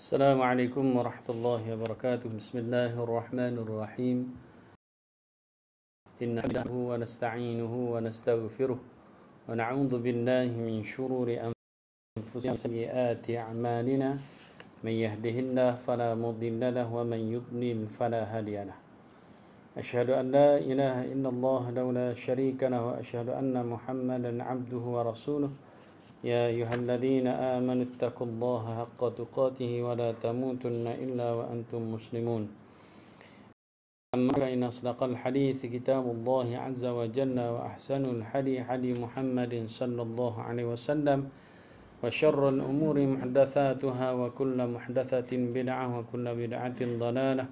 السلام عليكم ورحمة الله وبركاته بسم الله الرحمن الرحيم إن نحمده ونستعينه ونستغفره ونعوذ بالله من شرور أنفسنا وسيئات أعمالنا من يهده الله فلا مضل له ومن يضلل فلا هادي له أشهد أن لا إله إلا الله لولا شريك له وأشهد أن محمدا عبده ورسوله يا أيها الذين آمنوا اتقوا الله حق تقاته ولا تموتن إلا وأنتم مسلمون أما فإن أصدق الحديث كتاب الله عز وجل وأحسن الحدي حدي محمد صلى الله عليه وسلم وشر الأمور محدثاتها وكل محدثة بدعة وكل بدعة ضلالة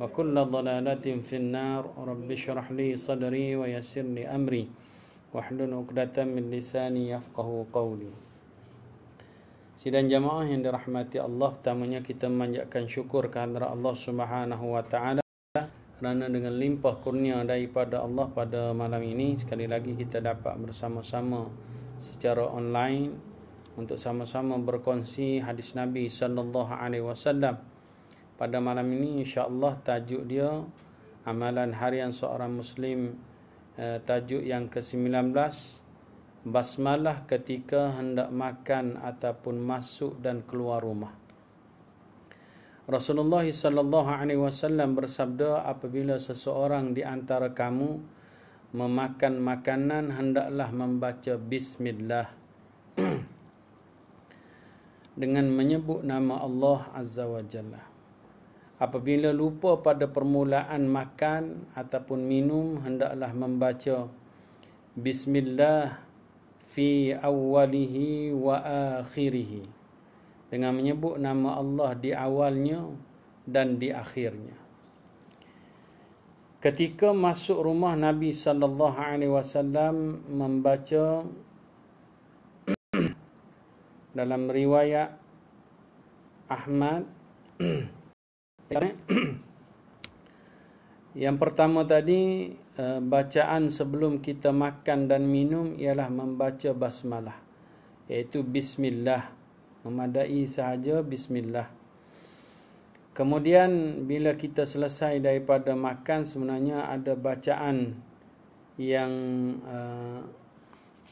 وكل ضلالة في النار رب اشرح لي صدري ويسر لي أمري wahlun uqdatan min lisani yafqahu qawli Sidang jamaah yang dirahmati Allah Pertamanya kita menjadikan syukur kehadirat Allah subhanahu wa ta'ala Kerana dengan limpah kurnia daripada Allah pada malam ini Sekali lagi kita dapat bersama-sama secara online Untuk sama-sama berkongsi hadis Nabi sallallahu alaihi wasallam pada malam ini insya-Allah tajuk dia amalan harian seorang muslim Eh, tajuk yang ke-19 basmalah ketika hendak makan ataupun masuk dan keluar rumah Rasulullah sallallahu alaihi wasallam bersabda apabila seseorang di antara kamu memakan makanan hendaklah membaca bismillah dengan menyebut nama Allah azza wajalla Apabila lupa pada permulaan makan ataupun minum hendaklah membaca bismillah fi awwalihi wa akhirih dengan menyebut nama Allah di awalnya dan di akhirnya. Ketika masuk rumah Nabi sallallahu alaihi wasallam membaca dalam riwayat Ahmad Yang pertama tadi eh, bacaan sebelum kita makan dan minum ialah membaca basmalah iaitu bismillah memadai sahaja bismillah. Kemudian bila kita selesai daripada makan sebenarnya ada bacaan yang uh,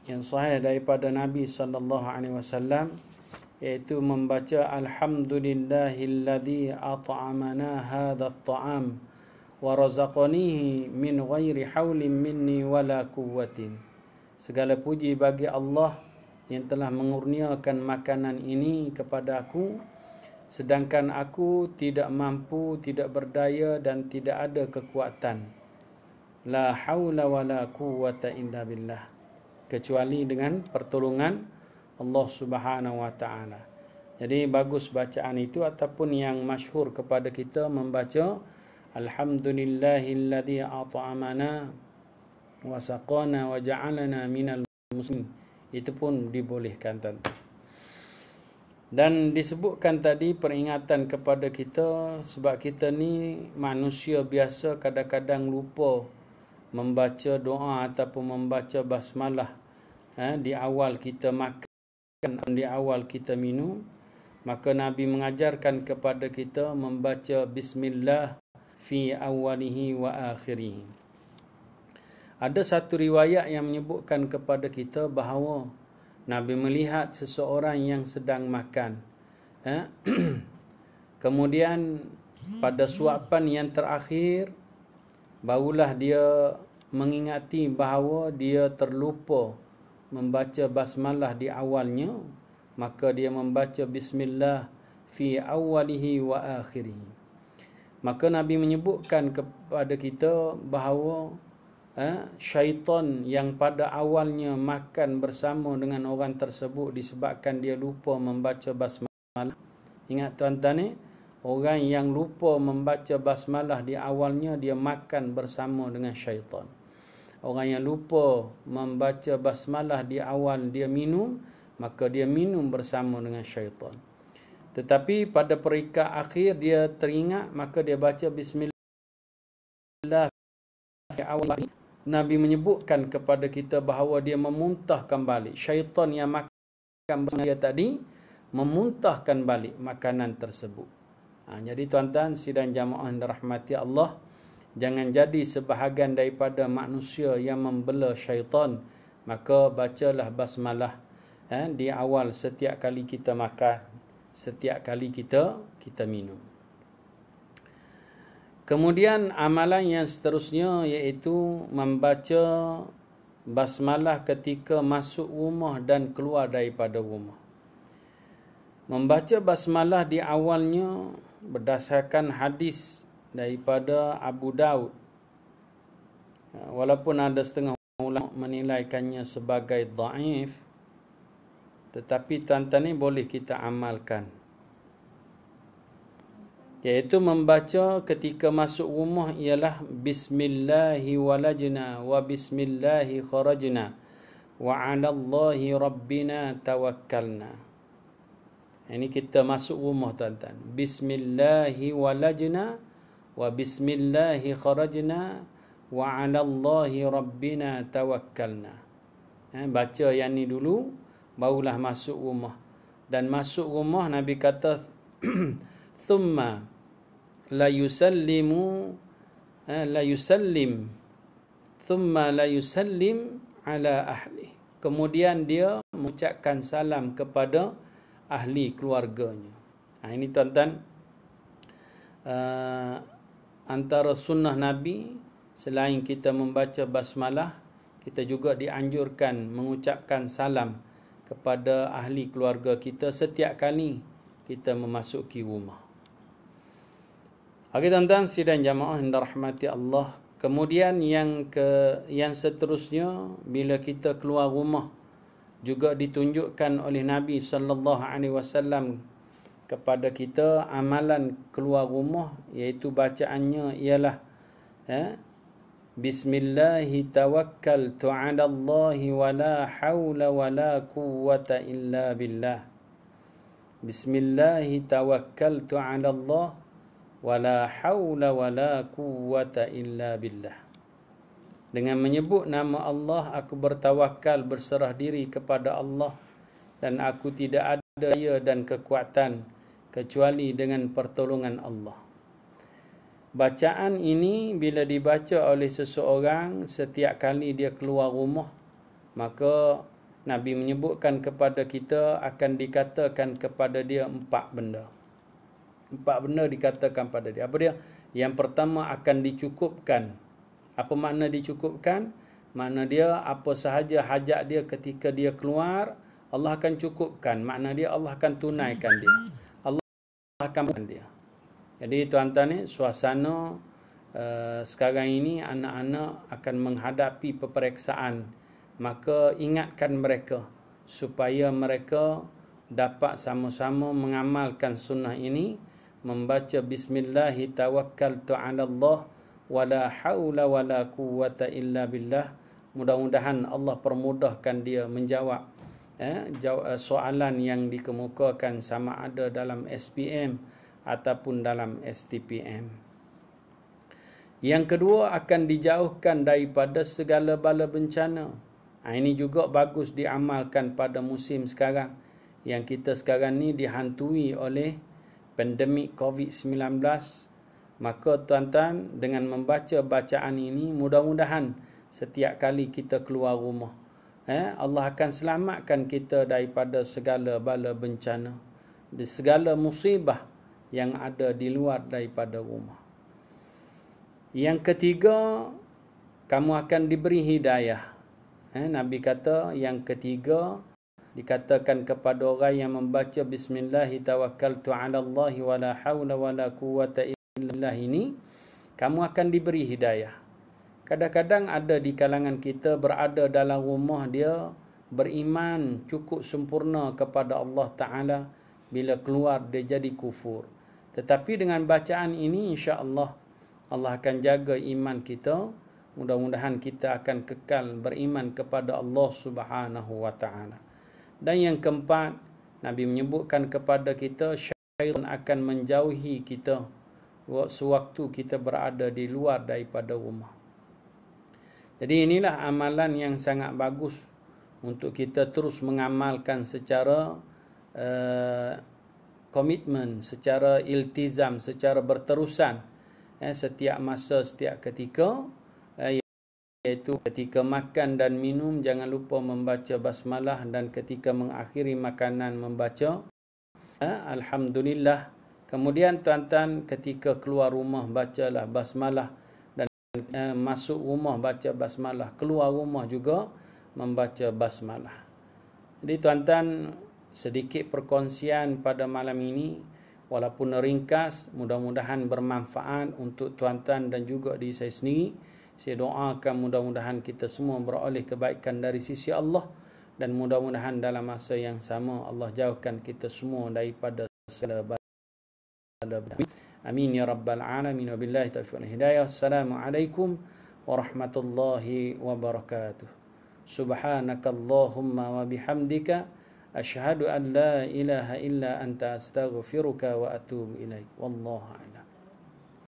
yang sahih daripada Nabi sallallahu alaihi wasallam yaitu membaca alhamdulillahilladzi at'amana hadzal ta'am wa razaqanihi min ghairi haulin minni wala quwwatin segala puji bagi Allah yang telah mengurniakan makanan ini kepada aku sedangkan aku tidak mampu tidak berdaya dan tidak ada kekuatan la haula wala quwwata illa billah kecuali dengan pertolongan Allah Subhanahu Wa Taala. Jadi bagus bacaan itu ataupun yang masyhur kepada kita membaca Alhamdulillahilladzi at'amana wa saqana wa ja'alana minal muslimin. Itu pun dibolehkan tentu. Dan disebutkan tadi peringatan kepada kita sebab kita ni manusia biasa kadang-kadang lupa membaca doa ataupun membaca basmalah eh, di awal kita makan kan di awal kita minum maka nabi mengajarkan kepada kita membaca bismillah fi awalihi wa akhirih ada satu riwayat yang menyebutkan kepada kita bahawa nabi melihat seseorang yang sedang makan eh? kemudian pada suapan yang terakhir barulah dia mengingati bahawa dia terlupa membaca basmalah di awalnya maka dia membaca bismillah fi awalihi wa akhirih maka nabi menyebutkan kepada kita bahawa eh, syaitan yang pada awalnya makan bersama dengan orang tersebut disebabkan dia lupa membaca basmalah ingat tuan-tuan ni eh? orang yang lupa membaca basmalah di awalnya dia makan bersama dengan syaitan orang yang lupa membaca basmalah di awal dia minum maka dia minum bersama dengan syaitan tetapi pada perikat akhir dia teringat maka dia baca bismillah di awal Nabi menyebutkan kepada kita bahawa dia memuntahkan balik syaitan yang makan bersama dia tadi memuntahkan balik makanan tersebut ha, jadi tuan-tuan sidang jamaah yang dirahmati Allah Jangan jadi sebahagian daripada manusia yang membela syaitan. Maka bacalah basmalah eh, di awal setiap kali kita makan, setiap kali kita kita minum. Kemudian amalan yang seterusnya iaitu membaca basmalah ketika masuk rumah dan keluar daripada rumah. Membaca basmalah di awalnya berdasarkan hadis daripada Abu Daud ha, walaupun ada setengah ulama menilaikannya sebagai dhaif tetapi tanda ini boleh kita amalkan yaitu membaca ketika masuk rumah ialah bismillahi walajna wa bismillahi kharajna wa ala allahi rabbina tawakkalna ini kita masuk rumah tuan-tuan bismillahi walajna وبسم الله خرجنا وعلى الله ربنا توكلنا eh, baca yang ni dulu barulah masuk rumah dan masuk rumah nabi kata thumma la yusallimu eh, la yusallim thumma la yusallim ala ahli kemudian dia mengucapkan salam kepada ahli keluarganya ha, ini tuan-tuan uh, antara sunnah Nabi selain kita membaca basmalah kita juga dianjurkan mengucapkan salam kepada ahli keluarga kita setiap kali kita memasuki rumah. Okey tuan-tuan, sidang jamaah yang dirahmati Allah. Kemudian yang ke yang seterusnya bila kita keluar rumah juga ditunjukkan oleh Nabi sallallahu alaihi wasallam kepada kita amalan keluar rumah iaitu bacaannya ialah eh ha? bismillahitawakkaltu alallahi wala haula wala quwwata illa billah bismillahitawakkaltu alallahi wala haula wala quwwata illa billah dengan menyebut nama Allah aku bertawakal berserah diri kepada Allah dan aku tidak ada daya dan kekuatan kecuali dengan pertolongan Allah. Bacaan ini bila dibaca oleh seseorang setiap kali dia keluar rumah, maka Nabi menyebutkan kepada kita akan dikatakan kepada dia empat benda. Empat benda dikatakan kepada dia. Apa dia? Yang pertama akan dicukupkan. Apa makna dicukupkan? Makna dia apa sahaja hajat dia ketika dia keluar, Allah akan cukupkan. Makna dia Allah akan tunaikan dia makamkan dia. Jadi tuan-tuan ni suasana uh, sekarang ini anak-anak akan menghadapi peperiksaan. Maka ingatkan mereka supaya mereka dapat sama-sama mengamalkan sunnah ini membaca bismillah tawakkaltu ala Allah wala haula wala quwata illa billah. Mudah-mudahan Allah permudahkan dia menjawab Eh, eh, soalan yang dikemukakan sama ada dalam SPM ataupun dalam STPM. Yang kedua akan dijauhkan daripada segala bala bencana. Ha, ini juga bagus diamalkan pada musim sekarang yang kita sekarang ni dihantui oleh pandemik COVID-19. Maka tuan-tuan dengan membaca bacaan ini mudah-mudahan setiap kali kita keluar rumah eh, Allah akan selamatkan kita daripada segala bala bencana di segala musibah yang ada di luar daripada rumah yang ketiga kamu akan diberi hidayah eh, Nabi kata yang ketiga dikatakan kepada orang yang membaca bismillah tawakkaltu ala Allah wala hawla wala quwwata illa billah ini kamu akan diberi hidayah kadang-kadang ada di kalangan kita berada dalam rumah dia beriman cukup sempurna kepada Allah taala bila keluar dia jadi kufur tetapi dengan bacaan ini insya-Allah Allah akan jaga iman kita mudah-mudahan kita akan kekal beriman kepada Allah Subhanahu wa taala dan yang keempat Nabi menyebutkan kepada kita syaitan akan menjauhi kita sewaktu kita berada di luar daripada rumah. Jadi inilah amalan yang sangat bagus untuk kita terus mengamalkan secara eh, komitmen, uh, secara iltizam, secara berterusan eh, setiap masa, setiap ketika eh, iaitu ketika makan dan minum jangan lupa membaca basmalah dan ketika mengakhiri makanan membaca eh, alhamdulillah kemudian tuan-tuan ketika keluar rumah bacalah basmalah eh, masuk rumah baca basmalah, keluar rumah juga membaca basmalah. Jadi tuan-tuan, sedikit perkongsian pada malam ini walaupun ringkas, mudah-mudahan bermanfaat untuk tuan-tuan dan juga di saya sendiri. Saya doakan mudah-mudahan kita semua beroleh kebaikan dari sisi Allah dan mudah-mudahan dalam masa yang sama Allah jauhkan kita semua daripada segala Amin ya rabbal alamin wa billahi taufiq wal hidayah. Assalamualaikum warahmatullahi wabarakatuh. Subhanakallahumma wa bihamdika ashhadu an la ilaha illa anta astaghfiruka wa atubu ilaik. Wallahu a'lam.